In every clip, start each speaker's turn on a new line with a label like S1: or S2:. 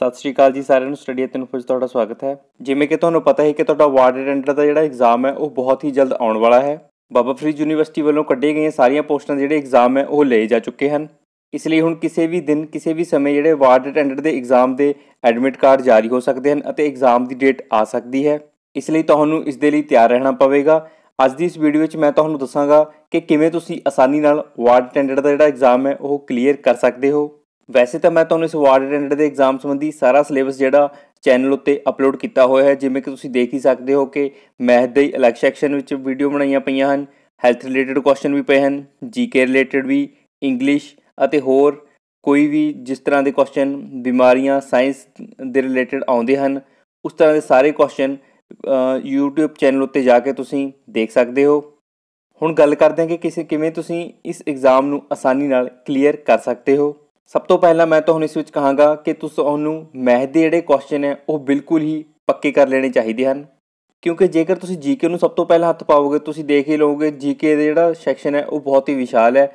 S1: ਸਤਿ ਸ਼੍ਰੀ ਅਕਾਲ ਜੀ ਸਾਰਿਆਂ ਨੂੰ ਸਟੱਡੀ ਤੇ ਨੂੰ ਤੁਹਾਡਾ ਸਵਾਗਤ ਹੈ ਜਿਵੇਂ ਕਿ ਤੁਹਾਨੂੰ ਪਤਾ ਹੈ ਕਿ ਤੁਹਾਡਾ ਵਾਰਡ ਅਟੈਂਡਰ ਦਾ ਜਿਹੜਾ ਐਗਜ਼ਾਮ ਹੈ ਉਹ ਬਹੁਤ ਹੀ ਜਲਦ ਆਉਣ ਵਾਲਾ ਹੈ ਬਾਬਾ ਫਰੀਦ ਯੂਨੀਵਰਸਿਟੀ ਵੱਲੋਂ ਕੱਢੇ ਗਏ ਸਾਰੀਆਂ ਪੋਸਟਾਂ ਜਿਹੜੇ ਐਗਜ਼ਾਮ ਹੈ ਉਹ ਲਏ ਜਾ ਚੁੱਕੇ ਹਨ ਇਸ ਲਈ ਹੁਣ ਕਿਸੇ ਵੀ ਦਿਨ ਕਿਸੇ ਵੀ ਸਮੇਂ ਜਿਹੜੇ ਵਾਰਡ ਅਟੈਂਡਰ ਦੇ ਐਗਜ਼ਾਮ ਦੇ ਐਡਮਿਟ ਕਾਰਡ ਜਾਰੀ ਹੋ ਸਕਦੇ ਹਨ ਅਤੇ ਐਗਜ਼ਾਮ ਦੀ ਡੇਟ ਆ ਸਕਦੀ ਹੈ ਇਸ ਲਈ ਤੁਹਾਨੂੰ ਇਸ ਦੇ ਲਈ ਤਿਆਰ ਰਹਿਣਾ ਪਵੇਗਾ ਅੱਜ ਦੀ ਇਸ ਵੀਡੀਓ ਵਿੱਚ ਮੈਂ ਤੁਹਾਨੂੰ ਦੱਸਾਂਗਾ ਕਿ ਕਿਵੇਂ ਤੁਸੀਂ ਆਸਾਨੀ ਨਾਲ ਵਾਰਡ ਅਟੈਂਡੈਂਟ ਦਾ ਜਿਹੜਾ ਐਗਜ਼ਾਮ ਹੈ ਉਹ ਕਲੀਅਰ ਕਰ ਸਕਦੇ ਹੋ ਵੈਸੇ ਤਾਂ ਮੈਂ ਤੁਹਾਨੂੰ ਇਸ ਵਾਰਡ ਅਟੈਂਡੈਂਟ ਦੇ ਐਗਜ਼ਾਮ ਸੰਬੰਧੀ ਸਾਰਾ ਸਿਲੇਬਸ ਜਿਹੜਾ ਚੈਨਲ ਉੱਤੇ ਅਪਲੋਡ ਕੀਤਾ ਹੋਇਆ ਹੈ ਜਿਵੇਂ ਕਿ ਤੁਸੀਂ ਦੇਖ ਹੀ ਸਕਦੇ ਹੋ ਕਿ ਮੈਥ ਦੇ ਅਲੱਗ ਸੈਕਸ਼ਨ ਵਿੱਚ ਵੀਡੀਓ ਬਣਾਈਆਂ ਪਈਆਂ ਹਨ ਹੈਲਥ ਰਿਲੇਟਡ ਕੁਐਸਚਨ ਵੀ ਪਏ ਹਨ ਜੀਕੇ ਰਿਲੇਟਡ ਵੀ ਇੰਗਲਿਸ਼ ਅਤੇ ਹੋਰ ਕੋਈ ਵੀ ਜਿਸ ਤਰ੍ਹਾਂ ਦੇ ਕੁਐਸਚਨ ਬਿਮਾਰੀਆਂ ਸਾਇੰਸ ਦੇ ਰਿਲੇਟਡ ਆਉਂਦੇ ਹਨ ਉਸ ਤਰ੍ਹਾਂ ਦੇ ਸਾਰੇ ਕੁਐਸਚਨ YouTube ਚੈਨਲ ਉੱਤੇ ਜਾ ਕੇ ਤੁਸੀਂ ਦੇਖ ਸਕਦੇ ਹੋ ਹੁਣ ਗੱਲ ਕਰਦੇ ਹਾਂ ਕਿ ਕਿਸੇ ਕਿਵੇਂ ਤੁਸੀਂ ਇਸ ਐਗਜ਼ਾਮ ਨੂੰ ਆਸਾਨੀ ਨਾਲ ਕਲੀਅਰ ਕਰ ਸਕਦੇ ਹੋ ਸਭ ਤੋਂ ਪਹਿਲਾਂ ਮੈਂ ਤੁਹਾਨੂੰ ਇਸ ਵਿੱਚ ਕਹਾਂਗਾ ਕਿ ਤੁਸੀਂ ਉਹਨੂੰ ਮੈਥ ਦੇ ਜਿਹੜੇ ਕੁਐਸਚਨ ਹੈ ਉਹ ਬਿਲਕੁਲ ਹੀ ਪੱਕੇ ਕਰ ਲੈਣੇ ਚਾਹੀਦੇ ਹਨ ਕਿਉਂਕਿ ਜੇਕਰ ਤੁਸੀਂ ਜੀਕੇ ਨੂੰ ਸਭ ਤੋਂ ਪਹਿਲਾਂ ਹੱਥ ਪਾਓਗੇ ਤੁਸੀਂ ਦੇਖ ਹੀ ਲਓਗੇ ਜੀਕੇ ਦਾ ਜਿਹੜਾ ਸੈਕਸ਼ਨ ਹੈ ਉਹ ਬਹੁਤ ਹੀ ਵਿਸ਼ਾਲ ਹੈ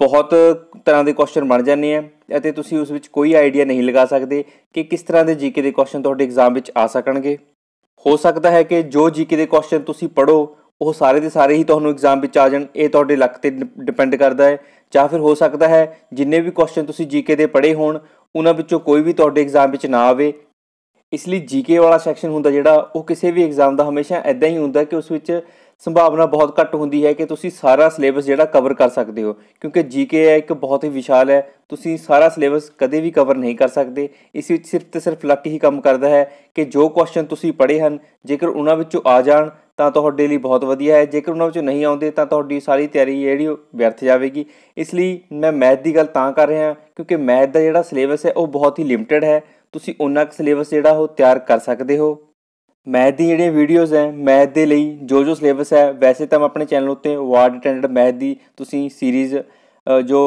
S1: ਬਹੁਤ ਤਰ੍ਹਾਂ ਦੇ ਕੁਐਸਚਨ ਬਣ ਜਾਂਦੇ ਆ ਅਤੇ ਤੁਸੀਂ ਉਸ ਵਿੱਚ ਕੋਈ ਆਈਡੀਆ ਨਹੀਂ ਲਗਾ ਸਕਦੇ ਕਿ ਕਿਸ ਤਰ੍ਹਾਂ ਦੇ ਜੀਕੇ ਦੇ ਕੁਐਸਚਨ ਤੁਹਾਡੇ ਐਗਜ਼ਾਮ ਵਿੱਚ ਆ ਸਕਣਗੇ ਹੋ ਸਕਦਾ ਹੈ ਕਿ ਜੋ ਜੀਕੇ ਦੇ ਕੁਐਸਚਨ ਤੁਸੀਂ ਪੜੋ ਉਹ ਸਾਰੇ ਦੇ ਸਾਰੇ ਹੀ ਤੁਹਾਨੂੰ ਐਗਜ਼ਾਮ ਵਿੱਚ ਆ ਜਾਣ ਇਹ ਤੁਹਾਡੇ ਲੱਕ ਤੇ ਡਿਪੈਂਡ ਕਰਦਾ ਹੈ ਜਾਂ ਫਿਰ ਹੋ ਸਕਦਾ ਹੈ ਜਿੰਨੇ ਵੀ ਕੁਐਸਚਨ ਤੁਸੀਂ ਜੀਕੇ ਦੇ ਪੜ੍ਹੇ ਹੋਣ ਉਹਨਾਂ ਵਿੱਚੋਂ ਕੋਈ ਵੀ ਤੁਹਾਡੇ ਐਗਜ਼ਾਮ ਵਿੱਚ ਨਾ ਆਵੇ ਇਸ ਲਈ ਜੀਕੇ ਵਾਲਾ ਸੈਕਸ਼ਨ ਹੁੰਦਾ ਜਿਹੜਾ ਉਹ ਕਿਸੇ ਵੀ ਐਗਜ਼ਾਮ ਦਾ ਹਮੇਸ਼ਾ ਐਦਾਂ ਹੀ ਹੁੰਦਾ ਕਿ ਉਸ ਵਿੱਚ ਸੰਭਾਵਨਾ ਬਹੁਤ ਘੱਟ ਹੁੰਦੀ ਹੈ ਕਿ ਤੁਸੀਂ ਸਾਰਾ ਸਿਲੇਬਸ ਜਿਹੜਾ ਕਵਰ ਕਰ ਸਕਦੇ ਹੋ ਕਿਉਂਕਿ ਜੀਕੇ ਹੈ ਇੱਕ ਬਹੁਤ ਹੀ ਵਿਸ਼ਾਲ ਹੈ ਤੁਸੀਂ ਸਾਰਾ ਸਿਲੇਬਸ ਕਦੇ ਵੀ ਕਵਰ ਨਹੀਂ ਕਰ ਸਕਦੇ ਇਸ ਵਿੱਚ ਸਿਰਫ ਤੇ ਸਿਰਫ ਲੱਕ ਹੀ ਕੰਮ ਕਰਦਾ ਹੈ ਕਿ ਜੋ ਕੁਐਸਚਨ ਤੁਸੀਂ ਪੜ੍ਹੇ ਹਨ ਜੇਕਰ ਉਹਨਾਂ ਵਿੱਚੋਂ ਆ ਜਾਣ ਤਾਂ ਤੁਹਾਡੇ ਲਈ ਬਹੁਤ ਵਧੀਆ ਹੈ ਜੇਕਰ ਉਹਨਾਂ ਵਿੱਚੋਂ ਨਹੀਂ ਆਉਂਦੇ ਤਾਂ ਤੁਹਾਡੀ ਸਾਰੀ ਤਿਆਰੀ ਜਿਹੜੀ ਵਿਅਰਥ ਜਾਵੇਗੀ ਇਸ ਲਈ ਮੈਂ ਮੈਥ ਦੀ ਗੱਲ ਤਾਂ ਕਰ ਰਿਹਾ ਕਿਉਂਕਿ ਮੈਥ ਦਾ ਜਿਹੜਾ ਸਿਲੇਬਸ ਹੈ ਉਹ ਬਹੁਤ ਹੀ ਲਿਮਟਿਡ ਹੈ ਤੁਸੀਂ ਉਹਨਾਂ ਕੁ ਸਿਲੇਬਸ ਜਿਹੜਾ ਉਹ ਤਿਆਰ ਕਰ ਸਕਦੇ ਹੋ ਮੈਥ ਦੀ ਜਿਹੜੀਆਂ ਵੀਡੀਓਜ਼ ਹੈ ਮੈਥ ਦੇ ਲਈ ਜੋ ਜੋ ਸਿਲੇਬਸ ਹੈ ਵੈਸੇ ਤਾਂ ਮੈਂ ਆਪਣੇ ਚੈਨਲ ਉੱਤੇ ਵਾਰਡ ਅਟੈਂਡਡ ਮੈਥ ਦੀ ਤੁਸੀਂ ਸੀਰੀਜ਼ ਜੋ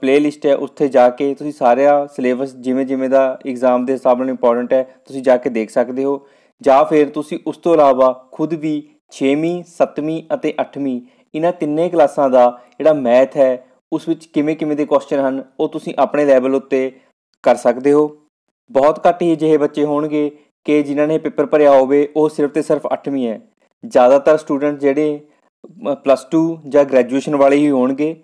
S1: ਪਲੇਲਿਸਟ ਹੈ ਉੱਥੇ ਜਾ ਕੇ ਤੁਸੀਂ ਸਾਰਿਆ ਸਿਲੇਬਸ ਜਿਵੇਂ ਜਿਵੇਂ ਦਾ ਐਗਜ਼ਾਮ ਦੇ ਹਿਸਾਬ ਨਾਲ ਇੰਪੋਰਟੈਂਟ ਹੈ ਤੁਸੀਂ ਜਾ ਕੇ ਦੇਖ ਸਕਦੇ ਹੋ ਜਾਂ ਫਿਰ ਤੁਸੀਂ ਉਸ ਤੋਂ ਇਲਾਵਾ ਖੁਦ ਵੀ 6ਵੀਂ 7ਵੀਂ ਅਤੇ 8ਵੀਂ ਇਹਨਾਂ ਤਿੰਨੇ ਕਲਾਸਾਂ ਦਾ ਜਿਹੜਾ ਮੈਥ ਹੈ ਉਸ ਵਿੱਚ ਕਿਵੇਂ ਕਿਵੇਂ ਦੇ ਕੁਐਸਚਨ ਹਨ ਉਹ ਤੁਸੀਂ ਆਪਣੇ ਲੈਵਲ ਉੱਤੇ ਕਰ ਸਕਦੇ ਹੋ ਬਹੁਤ ਘੱਟ ਹੀ ਜਿਹੇ ਬੱਚੇ ਹੋਣਗੇ ਕਿ ਜਿਨ੍ਹਾਂ ਨੇ ਪੇਪਰ ਭਰਿਆ ਹੋਵੇ ਉਹ ਸਿਰਫ ਤੇ ਸਿਰਫ 8ਵੀਂ ਹੈ ਜ਼ਿਆਦਾਤਰ ਸਟੂਡੈਂਟ ਜਿਹੜੇ ਪਲੱਸ 2 ਜਾਂ ਗ੍ਰੈਜੂਏਸ਼ਨ ਵਾਲੇ ਹੀ ਹੋਣਗੇ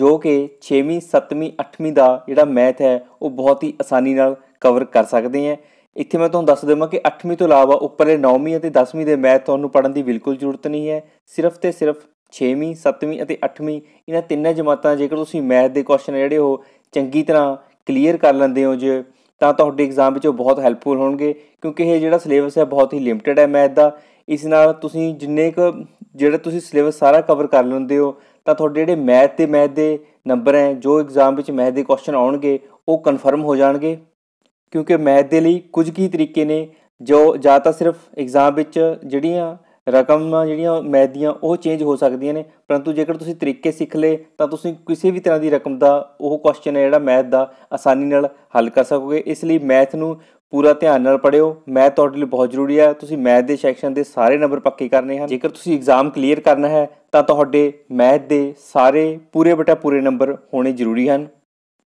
S1: ਜੋ ਕਿ 6ਵੀਂ 7ਵੀਂ 8ਵੀਂ ਦਾ ਜਿਹੜਾ ਮੈਥ ਹੈ ਉਹ ਬਹੁਤ ਹੀ ਆਸਾਨੀ ਨਾਲ ਕਵਰ ਕਰ ਸਕਦੇ ਹੈ ਇੱਥੇ ਮੈਂ ਤੁਹਾਨੂੰ ਦੱਸ ਦੇਵਾਂ ਕਿ 8ਵੀਂ ਤੋਂ ਇਲਾਵਾ ਉੱਪਰਲੇ 9ਵੀਂ ਅਤੇ 10ਵੀਂ ਦੇ ਮੈਥ ਤੁਹਾਨੂੰ ਪੜਨ ਦੀ ਬਿਲਕੁਲ ਜ਼ਰੂਰਤ ਨਹੀਂ ਹੈ ਸਿਰਫ ਤੇ ਸਿਰਫ 6ਵੀਂ 7ਵੀਂ ਅਤੇ 8ਵੀਂ ਇਹਨਾਂ ਤਿੰਨਾਂ ਜਮਾਤਾਂ ਜੇਕਰ ਤੁਸੀਂ ਮੈਥ ਦੇ ਕੁਐਸਚਨ ਜਿਹੜੇ ਹੋ ਚੰਗੀ ਤਰ੍ਹਾਂ ਕਲੀਅਰ ਕਰ ਲੈਂਦੇ ਹੋ ਜੇ ਤਾਂ ਤੁਹਾਡੇ ਐਗਜ਼ਾਮ ਵਿੱਚ ਉਹ ਬਹੁਤ ਹੈਲਪਫੁਲ ਹੋਣਗੇ ਕਿਉਂਕਿ ਇਹ ਜਿਹੜਾ ਸਿਲੇਬਸ ਹੈ ਬਹੁਤ ਹੀ ਲਿਮਟਿਡ ਹੈ ਮੈਥ ਦਾ ਇਸ ਨਾਲ ਤੁਸੀਂ ਜਿੰਨੇ ਕੁ ਜਿਹੜੇ ਤੁਸੀਂ ਸਿਲੇਬਸ ਸਾਰਾ ਕਵਰ ਕਰ ਲੈਂਦੇ ਹੋ ਤਾਂ ਤੁਹਾਡੇ ਜਿਹੜੇ ਮੈਥ ਤੇ ਮੈਥ ਦੇ ਨੰਬਰ ਹੈ ਜੋ ਐਗਜ਼ਾਮ ਵਿੱਚ ਮੈਥ ਦੇ ਕੁਐਸਚਨ ਆਉਣਗੇ ਉਹ ਕਨਫਰਮ ਹੋ ਜਾਣਗੇ ਕਿਉਂਕਿ ਮੈਥ ਦੇ ਲਈ ਕੁਝ ਕੀ ਤਰੀਕੇ ਨੇ ਜੋ ਜਾਂ ਤਾਂ ਸਿਰਫ ਐਗਜ਼ਾਮ ਵਿੱਚ ਜਿਹੜੀਆਂ ਰਕਮਾਂ ਜਿਹੜੀਆਂ ਮੈਥ ਦੀਆਂ ਉਹ ਚੇਂਜ ਹੋ ਸਕਦੀਆਂ ਨੇ ਪਰੰਤੂ ਜੇਕਰ ਤੁਸੀਂ ਤਰੀਕੇ ਸਿੱਖ ਲਏ ਤਾਂ ਤੁਸੀਂ ਕਿਸੇ ਵੀ ਤਰ੍ਹਾਂ ਦੀ ਰਕਮ ਦਾ ਉਹ ਕੁਐਸਚਨ ਹੈ ਜਿਹੜਾ ਮੈਥ ਦਾ ਆਸਾਨੀ ਨਾਲ ਹੱਲ ਕਰ ਸਕੋਗੇ ਇਸ ਲਈ ਮੈਥ ਨੂੰ ਪੂਰਾ ਧਿਆਨ ਨਾਲ ਪੜਿਓ ਮੈਥ ਤੁਹਾਡੇ ਲਈ ਬਹੁਤ ਜ਼ਰੂਰੀ ਹੈ ਤੁਸੀਂ ਮੈਥ ਦੇ ਸੈਕਸ਼ਨ ਦੇ ਸਾਰੇ ਨੰਬਰ ਪੱਕੇ ਕਰਨੇ ਹਨ ਜੇਕਰ ਤੁਸੀਂ ਐਗਜ਼ਾਮ ਕਲੀਅਰ ਕਰਨਾ ਹੈ ਤਾਂ ਤੁਹਾਡੇ ਮੈਥ ਦੇ ਸਾਰੇ ਪੂਰੇ ਬਟਾ ਪੂਰੇ ਨੰਬਰ ਹੋਣੇ ਜ਼ਰੂਰੀ ਹਨ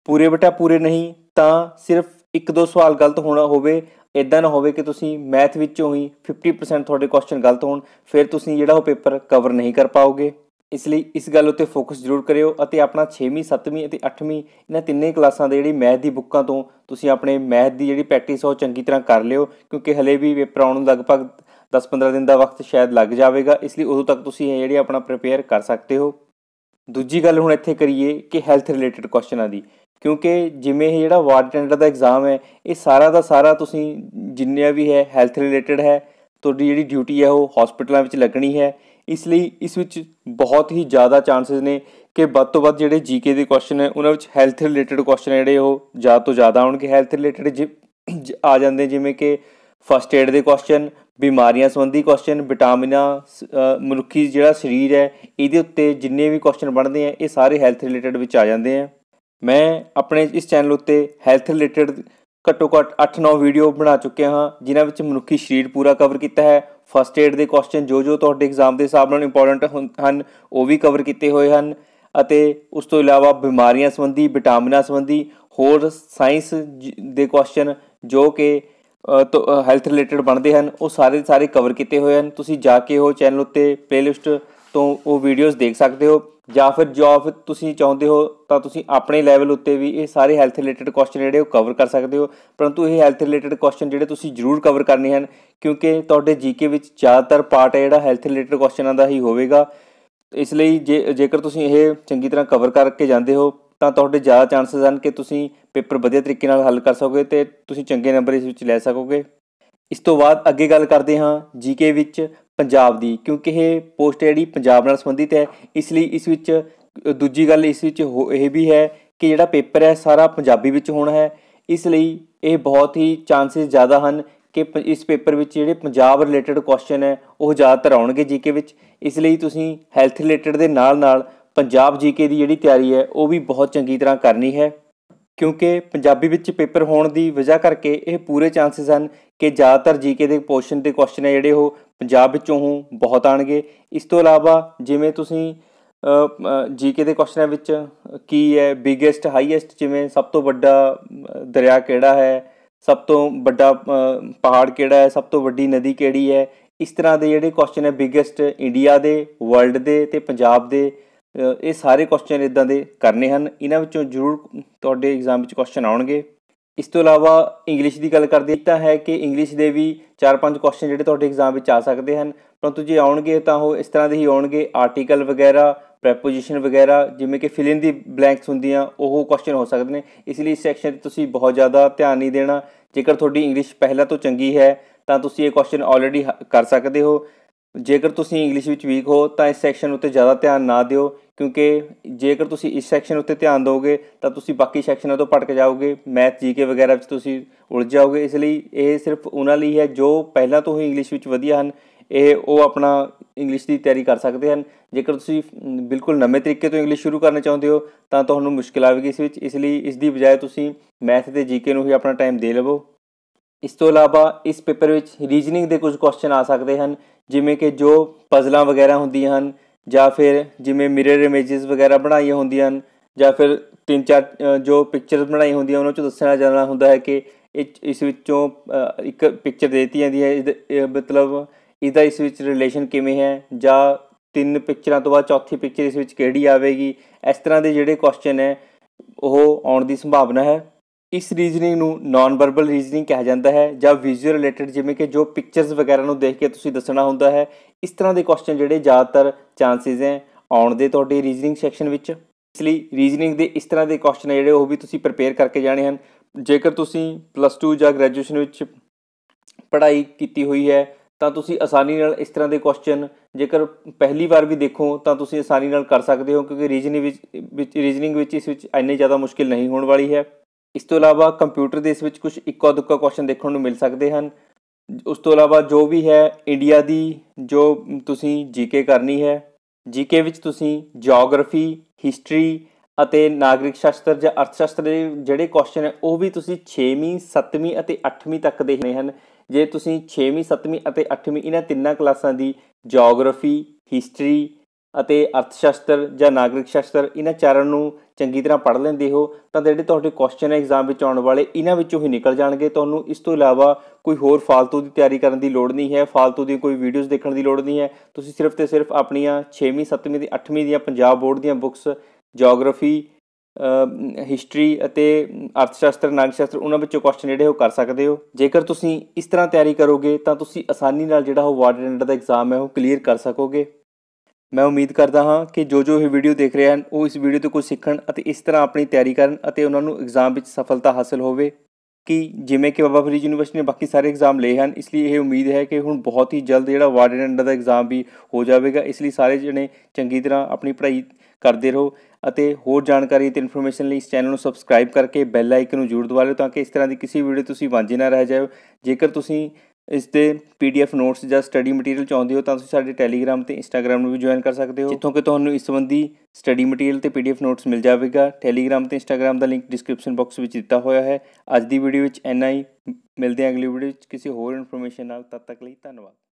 S1: ਪੂਰੇ ਬਟਾ ਪੂਰੇ ਨਹੀਂ ਤਾਂ ਸਿਰਫ ਇੱਕ ਦੋ ਸਵਾਲ ਗਲਤ ਹੋਣਾ ਹੋਵੇ ਇਦਾਂ ਨਾ ਹੋਵੇ ਕਿ ਤੁਸੀਂ ਮੈਥ ਵਿੱਚੋਂ ਹੀ 50% ਤੁਹਾਡੇ ਕੁਐਸਚਨ ਗਲਤ ਹੋਣ ਫਿਰ ਤੁਸੀਂ ਜਿਹੜਾ ਉਹ ਪੇਪਰ ਕਵਰ ਨਹੀਂ ਕਰ ਪਾਓਗੇ ਇਸ ਲਈ ਇਸ ਗੱਲ ਉੱਤੇ ਫੋਕਸ ਜ਼ਰੂਰ ਕਰਿਓ ਅਤੇ ਆਪਣਾ 6ਵੀਂ 7ਵੀਂ ਅਤੇ 8ਵੀਂ ਇਹਨਾਂ ਤਿੰਨੇ ਕਲਾਸਾਂ ਦੇ ਜਿਹੜੀ ਮੈਥ ਦੀ ਬੁੱਕਾਂ ਤੋਂ ਤੁਸੀਂ ਆਪਣੇ ਮੈਥ ਦੀ ਜਿਹੜੀ ਪ੍ਰੈਕਟਿਸ ਉਹ ਚੰਗੀ ਤਰ੍ਹਾਂ ਕਰ ਲਿਓ ਕਿਉਂਕਿ ਹਲੇ ਵੀ ਪੇਪਰ ਆਉਣ ਨੂੰ ਲਗਭਗ 10-15 ਦਿਨ ਦਾ ਵਕਤ ਸ਼ਾਇਦ ਲੱਗ ਜਾਵੇਗਾ ਇਸ ਲਈ ਉਦੋਂ ਤੱਕ ਤੁਸੀਂ ਇਹ ਜਿਹੜੀ ਆਪਣਾ ਪ੍ਰਿਪੇਅਰ ਕਰ ਸਕਦੇ ਹੋ ਦੂਜੀ ਗੱਲ ਹੁਣ ਇੱਥੇ ਕਰੀਏ ਕਿ ਹੈਲਥ ਰਿਲੇਟਡ ਕੁਐਸਚਨਾਂ ਦੀ ਕਿਉਂਕਿ ਜਿਵੇਂ ਇਹ ਜਿਹੜਾ ਵਾਰਡ ਟੈਂਡਰ ਦਾ ਐਗਜ਼ਾਮ ਹੈ ਇਹ ਸਾਰਾ ਦਾ ਸਾਰਾ ਤੁਸੀਂ ਜਿੰਨਿਆ ਵੀ ਹੈ ਹੈਲਥ ਰਿਲੇਟਡ ਹੈ ਤੁਹਾਡੀ ਜਿਹੜੀ ਡਿਊਟੀ ਹੈ ਉਹ ਹਸਪੀਟਲਾਂ ਵਿੱਚ ਲੱਗਣੀ ਹੈ ਇਸ ਲਈ ਇਸ ਵਿੱਚ ਬਹੁਤ ਹੀ ਜ਼ਿਆਦਾ ਚਾਂਸਸ ਨੇ ਕਿ ਵੱਧ ਤੋਂ ਵੱਧ ਜਿਹੜੇ ਜੀਕੇ ਦੇ ਕੁਐਸਚਨ ਹੈ ਉਹਨਾਂ ਵਿੱਚ ਹੈਲਥ ਰਿਲੇਟਡ ਕੁਐਸਚਨ ਜਿਹੜੇ ਉਹ ਜ਼ਿਆਦਾ ਤੋਂ ਜ਼ਿਆਦਾ ਆਉਣਗੇ ਹੈਲਥ ਰਿਲੇਟਡ ਆ ਜਾਂਦੇ ਜਿਵੇਂ ਕਿ ਫਸਟ ਏਡ ਦੇ ਕੁਐਸਚਨ ਬਿਮਾਰੀਆਂ ਸੰਬੰਧੀ ਕੁਐਸਚਨ ਵਿਟਾਮਿਨਾ ਮਨੁੱਖੀ ਜਿਹੜਾ ਸਰੀਰ ਹੈ ਇਹਦੇ ਉੱਤੇ ਜਿੰਨੇ ਵੀ ਕੁਐਸਚਨ ਬਣਦੇ ਆ ਇਹ ਸਾਰੇ ਹੈਲਥ ਰਿਲੇਟਡ ਵਿੱਚ ਆ ਜਾਂਦੇ ਆ ਮੈਂ ਆਪਣੇ ਇਸ ਚੈਨਲ ਉੱਤੇ ਹੈਲਥ ਰਿਲੇਟਡ ਘੱਟੋ ਘੱਟ 8-9 ਵੀਡੀਓ ਬਣਾ ਚੁੱਕਿਆ ਹਾਂ ਜਿਨ੍ਹਾਂ ਵਿੱਚ ਮਨੁੱਖੀ ਸਰੀਰ ਪੂਰਾ ਕਵਰ ਕੀਤਾ ਹੈ ਫਸਟ ਏਡ ਦੇ ਕੁਐਸਚਨ ਜੋ ਜੋ ਤੁਹਾਡੇ ਐਗਜ਼ਾਮ ਦੇ ਹਿਸਾਬ ਨਾਲ ਇੰਪੋਰਟੈਂਟ ਹਨ ਉਹ ਵੀ ਕਵਰ ਕੀਤੇ ਹੋਏ ਹਨ ਅਤੇ ਉਸ ਤੋਂ ਇਲਾਵਾ ਬਿਮਾਰੀਆਂ ਸੰਬੰਧੀ ਵਿਟਾਮਿਨਾਂ ਸੰਬੰਧੀ ਹੋਰ ਸਾਇੰਸ ਦੇ ਕੁਐਸਚਨ ਜੋ ਕਿ ਹੈਲਥ ਰਿਲੇਟਡ ਬਣਦੇ ਹਨ ਉਹ ਸਾਰੇ ਸਾਰੇ ਕਵਰ ਕੀਤੇ ਹੋਏ ਹਨ ਤੁਸੀਂ ਜਾ ਕੇ ਉਹ ਚੈਨਲ ਉੱਤੇ ਪਲੇਲਿਸਟ ਤੋਂ ਉਹ ਵੀਡੀਓਜ਼ ਦੇਖ ਸਕਦੇ ਹੋ ਜਾਂ ਫਿਰ ਜੌਬ ਤੁਸੀਂ ਚਾਹੁੰਦੇ ਹੋ ਤਾਂ ਤੁਸੀਂ ਆਪਣੇ ਲੈਵਲ ਉੱਤੇ ਵੀ ਇਹ ਸਾਰੇ ਹੈਲਥ ਰਿਲੇਟਡ ਕੁਐਸਚਨ ਜਿਹੜੇ ਉਹ ਕਵਰ ਕਰ ਸਕਦੇ ਹੋ ਪਰੰਤੂ ਇਹ ਹੈਲਥ ਰਿਲੇਟਡ ਕੁਐਸਚਨ ਜਿਹੜੇ ਤੁਸੀਂ ਜ਼ਰੂਰ ਕਵਰ ਕਰਨੇ ਹਨ ਕਿਉਂਕਿ ਤੁਹਾਡੇ ਜੀਕੇ ਵਿੱਚ ਜ਼ਿਆਦਾਤਰ ਪਾਰਟ ਹੈ ਜਿਹੜਾ ਹੈਲਥ ਰਿਲੇਟਡ ਕੁਐਸਚਨਾਂ ਦਾ ਹੀ ਹੋਵੇਗਾ ਇਸ ਲਈ ਜੇਕਰ ਤੁਸੀਂ ਇਹ ਚੰਗੀ ਤਰ੍ਹਾਂ ਕਵਰ ਕਰਕੇ ਜਾਂਦੇ ਹੋ ਤਾਂ ਤੁਹਾਡੇ ਜ਼ਿਆਦਾ ਚਾਂਸਸ ਹਨ ਕਿ ਤੁਸੀਂ ਪੇਪਰ ਵਧੀਆ ਤਰੀਕੇ ਨਾਲ ਹੱਲ ਕਰ ਸਕੋਗੇ ਤੇ ਤੁਸੀਂ ਚੰਗੇ ਨੰਬਰ ਇਸ ਵਿੱਚ ਲੈ ਸਕੋਗੇ ਇਸ ਤੋਂ ਬਾਅਦ ਅੱਗੇ ਗੱਲ ਕਰਦੇ ਹਾਂ ਜੀਕੇ ਵਿੱਚ ਪੰਜਾਬ ਦੀ ਕਿਉਂਕਿ ਇਹ ਪੋਸਟ ਜਿਹੜੀ ਪੰਜਾਬ ਨਾਲ ਸੰਬੰਧਿਤ ਹੈ ਇਸ ਲਈ ਇਸ ਵਿੱਚ ਦੂਜੀ ਗੱਲ ਇਸ ਵਿੱਚ ਇਹ ਵੀ ਹੈ ਕਿ ਜਿਹੜਾ ਪੇਪਰ ਹੈ ਸਾਰਾ ਪੰਜਾਬੀ ਵਿੱਚ ਹੋਣਾ ਹੈ ਇਸ ਲਈ ਇਹ ਬਹੁਤ ਹੀ ਚਾਂਸਸ ਜ਼ਿਆਦਾ ਹਨ ਕਿ ਇਸ ਪੇਪਰ ਵਿੱਚ ਜਿਹੜੇ ਪੰਜਾਬ ਰਿਲੇਟਡ ਕੁਐਸਚਨ ਹੈ ਉਹ ਜ਼ਿਆਦਾਤਰ ਆਉਣਗੇ ਜੀਕੇ ਵਿੱਚ ਇਸ ਲਈ ਤੁਸੀਂ ਹੈਲਥ ਰਿਲੇਟਡ ਦੇ ਨਾਲ-ਨਾਲ ਪੰਜਾਬ ਜੀਕੇ ਦੀ ਜਿਹੜੀ ਤਿਆਰੀ ਹੈ ਉਹ ਵੀ ਬਹੁਤ ਚੰਗੀ ਤਰ੍ਹਾਂ ਕਰਨੀ ਹੈ ਕਿਉਂਕਿ ਪੰਜਾਬੀ ਵਿੱਚ ਪੇਪਰ ਹੋਣ ਦੀ ਵਜ੍ਹਾ ਕਰਕੇ ਇਹ ਪੂਰੇ ਚਾਂਸਸ ਹਨ ਕਿ ਜ਼ਿਆਦਾਤਰ ਜੀਕੇ ਦੇ ਪੋਰਸ਼ਨ ਦੇ ਕੁਐਸਚਨ ਹੈ ਜਿਹੜੇ ਉਹ ਪੰਜਾਬ ਵਿੱਚੋਂ ਹੂੰ ਬਹੁਤ ਆਣਗੇ ਇਸ ਤੋਂ ਇਲਾਵਾ ਜਿਵੇਂ ਤੁਸੀਂ ਜੀਕੇ ਦੇ ਕੁਐਸਚਨਾਂ ਵਿੱਚ ਕੀ ਹੈ ਬਿਗੇਸਟ ਹਾਈਐਸਟ ਜਿਵੇਂ ਸਭ ਤੋਂ ਵੱਡਾ ਦਰਿਆ ਕਿਹੜਾ ਹੈ ਸਭ ਤੋਂ ਵੱਡਾ ਪਹਾੜ ਕਿਹੜਾ ਹੈ ਸਭ ਤੋਂ ਵੱਡੀ ਨਦੀ ਕਿਹੜੀ ਹੈ ਇਸ ਤਰ੍ਹਾਂ ਦੇ ਜਿਹੜੇ ਕੁਐਸਚਨ ਹੈ ਬਿਗੇਸਟ ਇੰਡੀਆ ਦੇ ਵਰਲਡ ਦੇ ਤੇ ਪੰਜਾਬ ਦੇ ਇਹ ਸਾਰੇ ਕੁਐਸਚਨ ਇਦਾਂ ਦੇ ਕਰਨੇ ਹਨ ਇਹਨਾਂ ਵਿੱਚੋਂ ਜ਼ਰੂਰ ਤੁਹਾਡੇ ਐਗਜ਼ਾਮ ਵਿੱਚ ਕੁਐਸਚਨ ਆਉਣਗੇ ਇਸ ਤੋਂ ਇਲਾਵਾ ਇੰਗਲਿਸ਼ ਦੀ ਗੱਲ ਕਰਦੇ ਤਾਂ ਹੈ ਕਿ ਇੰਗਲਿਸ਼ ਦੇ ਵੀ 4-5 ਕੁਐਸਚਨ ਜਿਹੜੇ ਤੁਹਾਡੇ ਐਗਜ਼ਾਮ ਵਿੱਚ ਆ ਸਕਦੇ ਹਨ ਪਰੰਤੂ ਜੇ ਆਉਣਗੇ ਤਾਂ ਉਹ ਇਸ ਤਰ੍ਹਾਂ ਦੇ ਹੀ ਆਉਣਗੇ ਆਰਟੀਕਲ ਵਗੈਰਾ ਪ੍ਰੈਪੋਜੀਸ਼ਨ ਵਗੈਰਾ ਜਿਵੇਂ ਕਿ ਫਿਲ ਇਨ ਦੀ ਬਲੈਂਕਸ ਹੁੰਦੀਆਂ ਉਹ ਕੁਐਸਚਨ ਹੋ ਸਕਦੇ ਨੇ ਇਸ ਲਈ ਇਸ ਸੈਕਸ਼ਨ ਤੇ ਤੁਸੀਂ ਬਹੁਤ ਜ਼ਿਆਦਾ ਧਿਆਨ ਨਹੀਂ ਦੇਣਾ ਜੇਕਰ ਤੁਹਾਡੀ ਇੰਗਲਿਸ਼ ਪਹਿਲਾਂ ਤੋਂ ਚੰਗੀ ਹੈ ਤਾਂ ਤੁਸੀਂ ਇਹ ਕੁਐਸਚਨ ਆਲਰੇਡੀ ਕਰ ਸਕਦੇ ਹੋ ਜੇਕਰ ਤੁਸੀਂ ਇੰਗਲਿਸ਼ ਵਿੱਚ ਵੀਕ ਹੋ ਤਾਂ ਇਸ ਸੈਕਸ਼ਨ ਉੱਤੇ ਜ਼ਿਆਦਾ ਧਿਆਨ ਨਾ ਦਿਓ ਕਿਉਂਕਿ ਜੇਕਰ ਤੁਸੀਂ ਇਸ ਸੈਕਸ਼ਨ ਉੱਤੇ ਧਿਆਨ ਦਿਓਗੇ ਤਾਂ ਤੁਸੀਂ ਬਾਕੀ ਸੈਕਸ਼ਨਾਂ ਤੋਂ ਪਟਕ ਜਾਓਗੇ ਮੈਥ ਜੀਕੇ ਵਗੈਰਾ ਵਿੱਚ ਤੁਸੀਂ ਉਲਝ ਜਾਓਗੇ ਇਸ ਲਈ ਇਹ ਸਿਰਫ ਉਹਨਾਂ ਲਈ ਹੈ ਜੋ ਪਹਿਲਾਂ ਤੋਂ ਹੀ ਇੰਗਲਿਸ਼ ਵਿੱਚ ਵਧੀਆ ਹਨ ਇਹ ਉਹ ਆਪਣਾ ਇੰਗਲਿਸ਼ ਦੀ ਤਿਆਰੀ ਕਰ ਸਕਦੇ ਹਨ ਜੇਕਰ ਤੁਸੀਂ ਬਿਲਕੁਲ ਨਵੇਂ ਤਰੀਕੇ ਤੋਂ ਇੰਗਲਿਸ਼ ਸ਼ੁਰੂ ਕਰਨਾ ਚਾਹੁੰਦੇ ਹੋ ਤਾਂ ਤੁਹਾਨੂੰ ਮੁਸ਼ਕਿਲ ਆਵੇਗੀ ਇਸ ਵਿੱਚ ਇਸ ਲਈ ਇਸ ਦੀ ਬਜਾਏ ਤੁਸੀਂ ਮੈਥ ਤੇ ਜੀਕੇ ਨੂੰ ਹੀ ਆਪਣਾ ਟਾਈਮ ਦੇ ਲਵੋ ਇਸ ਤੋਂ ਇਲਾਵਾ ਇਸ ਪੇਪਰ ਵਿੱਚ ਰੀਜਨਿੰਗ ਦੇ ਕੁਝ ਕੁਐਸਚਨ ਆ ਸਕਦੇ ਹਨ ਜਿਵੇਂ ਕਿ ਜੋ ਪਜ਼ਲਾਂ ਵਗੈਰਾ ਹੁੰਦੀਆਂ ਹਨ ਜਾਂ ਫਿਰ ਜਿਵੇਂ ਮਿਰਰ ਇਮੇजेस ਵਗੈਰਾ ਬਣਾਈਆਂ ਹੁੰਦੀਆਂ ਹਨ ਜਾਂ ਫਿਰ ਤਿੰਨ ਚਾਰ ਜੋ ਪਿਕਚਰਸ ਬਣਾਈ ਹੁੰਦੀਆਂ ਉਹਨਾਂ ਚੋਂ ਦੱਸਣਾ ਜਾਣਾ ਹੁੰਦਾ ਹੈ ਕਿ ਇਸ ਵਿੱਚੋਂ ਇੱਕ ਪਿਕਚਰ ਦੇ ਦਿੱਤੀ ਜਾਂਦੀ ਹੈ ਮਤਲਬ ਇਹਦਾ ਇਸ ਵਿੱਚ ਰਿਲੇਸ਼ਨ ਕਿਵੇਂ ਹੈ ਜਾਂ ਤਿੰਨ ਪਿਕਚਰਾਂ ਤੋਂ ਬਾਅਦ ਚੌਥੀ ਪਿਕਚਰ ਇਸ ਵਿੱਚ ਕਿਹੜੀ ਆਵੇਗੀ ਇਸ ਤਰ੍ਹਾਂ ਦੇ ਜਿਹੜੇ ਕੁਐਸਚਨ ਹੈ ਉਹ ਆਉਣ ਦੀ ਸੰਭਾਵਨਾ ਹੈ ਇਸ ਰੀਜ਼ਨਿੰਗ ਨੂੰ ਨਾਨ ਵਰਬਲ ਰੀਜ਼ਨਿੰਗ ਕਿਹਾ ਜਾਂਦਾ ਹੈ ਜਾਂ ਵਿਜ਼ੂਅਲ ਰਿਲੇਟਡ ਜਿਵੇਂ ਕਿ ਜੋ ਪਿਕਚਰਸ ਵਗੈਰਾ ਨੂੰ ਦੇਖ ਕੇ ਤੁਸੀਂ ਦੱਸਣਾ ਹੁੰਦਾ ਹੈ ਇਸ ਤਰ੍ਹਾਂ ਦੇ ਕੁਐਸਚਨ ਜਿਹੜੇ ਜ਼ਿਆਦਾਤਰ ਚਾਂਸਸ ਹੈ ਆਉਣ ਦੇ ਤੁਹਾਡੇ ਰੀਜ਼ਨਿੰਗ ਸੈਕਸ਼ਨ ਵਿੱਚ ਇਸ ਲਈ ਰੀਜ਼ਨਿੰਗ ਦੇ ਇਸ ਤਰ੍ਹਾਂ ਦੇ ਕੁਐਸਚਨ ਜਿਹੜੇ ਉਹ ਵੀ ਤੁਸੀਂ ਪ੍ਰਪੇਅਰ ਕਰਕੇ ਜਾਣੇ ਹਨ ਜੇਕਰ ਤੁਸੀਂ ਪਲੱਸ 2 ਜਾਂ ਗ੍ਰੈਜੂਏਸ਼ਨ ਵਿੱਚ ਪੜ੍ਹਾਈ ਕੀਤੀ ਹੋਈ ਹੈ ਤਾਂ ਤੁਸੀਂ ਆਸਾਨੀ ਨਾਲ ਇਸ ਤਰ੍ਹਾਂ ਦੇ ਕੁਐਸਚਨ ਜੇਕਰ ਪਹਿਲੀ ਵਾਰ ਵੀ ਦੇਖੋ ਤਾਂ ਤੁਸੀਂ ਆਸਾਨੀ ਨਾਲ ਕਰ ਸਕਦੇ ਹੋ ਕਿਉਂਕਿ ਰੀਜ਼ਨਿੰਗ ਵਿੱਚ ਰੀਜ਼ਨਿੰਗ ਵਿੱਚ ਇਸ ਵਿੱਚ ਇੰਨੀ ਜ਼ਿਆਦਾ ਮੁਸ਼ਕਿਲ ਨਹੀਂ ਹੋਣ ਵਾਲੀ ਹੈ ਇਸ ਤੋਂ ਇਲਾਵਾ ਕੰਪਿਊਟਰ ਦੇ ਇਸ ਵਿੱਚ ਕੁਝ ਇੱਕੋ ਦੁੱਕਾ ਕੁਐਸਚਨ ਦੇਖਣ ਨੂੰ ਮਿਲ ਸਕਦੇ ਹਨ ਉਸ ਤੋਂ ਇਲਾਵਾ ਜੋ ਵੀ ਹੈ ਇੰਡੀਆ ਦੀ ਜੋ ਤੁਸੀਂ ਜੀਕੇ ਕਰਨੀ ਹੈ ਜੀਕੇ ਵਿੱਚ ਤੁਸੀਂ ਜੀਓਗ੍ਰਾਫੀ ਹਿਸਟਰੀ ਅਤੇ ਨਾਗਰਿਕ ਸ਼ਾਸਤਰ ਜਾਂ ਅਰਥ ਸ਼ਾਸਤਰ ਦੇ ਜਿਹੜੇ ਕੁਐਸਚਨ ਹੈ ਉਹ ਵੀ ਤੁਸੀਂ 6ਵੀਂ 7ਵੀਂ ਅਤੇ 8ਵੀਂ ਤੱਕ ਦੇ ਹਨ ਜੇ ਤੁਸੀਂ 6ਵੀਂ 7ਵੀਂ ਅਤੇ 8ਵੀਂ ਇਹਨਾਂ ਤਿੰਨਾਂ ਕਲਾਸਾਂ ਦੀ ਜੀਓਗ੍ਰਾਫੀ ਹਿਸਟਰੀ ਅਤੇ ਅਰਥ ਸ਼ਾਸਤਰ ਜਾਂ ਨਾਗਰਿਕ ਸ਼ਾਸਤਰ ਇਹਨਾਂ ਚਾਰਾਂ ਨੂੰ ਚੰਗੀ ਤਰ੍ਹਾਂ ਪੜ੍ਹ ਲੈਂਦੇ ਹੋ ਤਾਂ ਜਿਹੜੇ ਤੁਹਾਡੇ ਕੁਐਸਚਨ ਐਗਜ਼ਾਮ ਵਿੱਚ ਆਉਣ ਵਾਲੇ ਇਹਨਾਂ ਵਿੱਚੋਂ ਹੀ ਨਿਕਲ ਜਾਣਗੇ ਤੁਹਾਨੂੰ ਇਸ ਤੋਂ ਇਲਾਵਾ ਕੋਈ ਹੋਰ ਫालतू ਦੀ ਤਿਆਰੀ ਕਰਨ ਦੀ ਲੋੜ ਨਹੀਂ ਹੈ ਫालतू ਦੀ ਕੋਈ ਵੀਡੀਓਜ਼ ਦੇਖਣ ਦੀ ਲੋੜ ਨਹੀਂ ਹੈ ਤੁਸੀਂ ਸਿਰਫ ਤੇ ਸਿਰਫ ਆਪਣੀਆਂ 6ਵੀਂ 7ਵੀਂ ਦੀ 8ਵੀਂ ਦੀਆਂ ਪੰਜਾਬ ਬੋਰਡ ਦੀਆਂ ਬੁੱਕਸ ਜੀਓਗ੍ਰਾਫੀ ਹਿਸਟਰੀ ਅਤੇ ਅਰਥ ਸ਼ਾਸਤਰ ਨਾਗ ਸ਼ਾਸਤਰ ਉਹਨਾਂ ਵਿੱਚੋਂ ਕੁਐਸਚਨ ਜਿਹੜੇ ਉਹ ਕਰ ਸਕਦੇ ਹੋ ਜੇਕਰ ਤੁਸੀਂ ਇਸ ਤਰ੍ਹਾਂ ਤਿਆਰੀ ਕਰੋਗੇ ਤਾਂ ਤੁਸੀਂ ਆਸਾਨੀ ਨਾਲ ਜਿਹੜਾ ਉਹ ਵਾਰਡ ਰੈਂਡਰ ਦਾ ਐਗਜ਼ਾਮ ਹੈ ਉਹ ਕਲੀਅਰ ਕਰ ਸਕੋਗੇ ਮੈਂ ਉਮੀਦ ਕਰਦਾ ਹਾਂ ਕਿ ਜੋ ਜੋ ਇਹ ਵੀਡੀਓ ਦੇਖ ਰਹੇ ਹਨ ਉਹ ਇਸ ਵੀਡੀਓ ਤੋਂ ਕੁਝ ਸਿੱਖਣ ਅਤੇ ਇਸ ਤਰ੍ਹਾਂ ਆਪਣੀ ਤਿਆਰੀ ਕਰਨ ਅਤੇ ਉਹਨਾਂ ਨੂੰ ਐਗਜ਼ਾਮ ਵਿੱਚ ਸਫਲਤਾ ਹਾਸਲ ਹੋਵੇ ਕਿ ਜਿਵੇਂ ਕਿ ਬਾਬਾ ਫਰੀਦ ਯੂਨੀਵਰਸਿਟੀ ਨੇ ਬਾਕੀ ਸਾਰੇ ਐਗਜ਼ਾਮ ਲਏ ਹਨ ਇਸ ਲਈ ਇਹ ਉਮੀਦ ਹੈ ਕਿ ਹੁਣ ਬਹੁਤ ਹੀ ਜਲਦ ਜਿਹੜਾ ਵਾਰਡਨ ਅੰਡਰ ਦਾ ਐਗਜ਼ਾਮ ਵੀ ਹੋ ਜਾਵੇਗਾ ਇਸ ਲਈ ਸਾਰੇ ਜਣੇ ਚੰਗੀ ਤਰ੍ਹਾਂ ਆਪਣੀ ਪੜ੍ਹਾਈ ਕਰਦੇ ਰਹੋ ਅਤੇ ਹੋਰ ਜਾਣਕਾਰੀ ਤੇ ਇਨਫੋਰਮੇਸ਼ਨ ਲਈ ਇਸ ਚੈਨਲ ਨੂੰ ਸਬਸਕ੍ਰਾਈਬ ਕਰਕੇ ਬੈਲ ਆਈਕਨ ਨੂੰ ਜ਼ਰੂਰ ਦਬਾ ਲਓ ਤਾਂ ਕਿ ਇਸ ਤਰ੍ਹਾਂ ਦੀ ਕਿਸੇ ਵੀਡੀਓ ਤੁਸੀਂ ਵਾਂਝੇ ਨਾ ਰਹਿ ਜਾਓ ਜੇਕਰ ਤੁਸੀਂ ਇਸ ਦੇ ਪੀਡੀਐਫ ਨੋਟਸ ਜਾਂ ਸਟੱਡੀ ਮਟੀਰੀਅਲ ਚਾਹੁੰਦੇ ਹੋ ਤਾਂ ਤੁਸੀਂ ਸਾਡੇ ਟੈਲੀਗ੍ਰਾਮ ਤੇ ਇੰਸਟਾਗ੍ਰਾਮ ਨੂੰ ਵੀ ਜੁਆਇਨ ਕਰ ਸਕਦੇ ਹੋ ਜਿੱਥੋਂ ਕਿ ਤੁਹਾਨੂੰ ਇਸ ਸੰਬੰਧੀ ਸਟੱਡੀ ਮਟੀਰੀਅਲ ਤੇ ਪੀਡੀਐਫ ਨੋਟਸ ਮਿਲ ਜਾਵੇਗਾ ਟੈਲੀਗ੍ਰਾਮ ਤੇ ਇੰਸਟਾਗ੍ਰਾਮ ਦਾ ਲਿੰਕ ਡਿਸਕ੍ਰਿਪਸ਼ਨ ਬਾਕਸ ਵਿੱਚ ਦਿੱਤਾ ਹੋਇਆ ਹੈ ਅੱਜ ਦੀ ਵੀਡੀਓ ਵਿੱਚ ਐਨਆਈ ਮਿਲਦੇ ਹਾਂ ਅਗਲੀ ਵੀਡੀਓ ਵਿੱਚ ਕਿਸੇ ਹੋਰ ਇਨਫੋਰਮੇਸ਼ਨ ਨਾਲ ਤਦ ਤੱਕ ਲਈ ਧੰਨਵਾਦ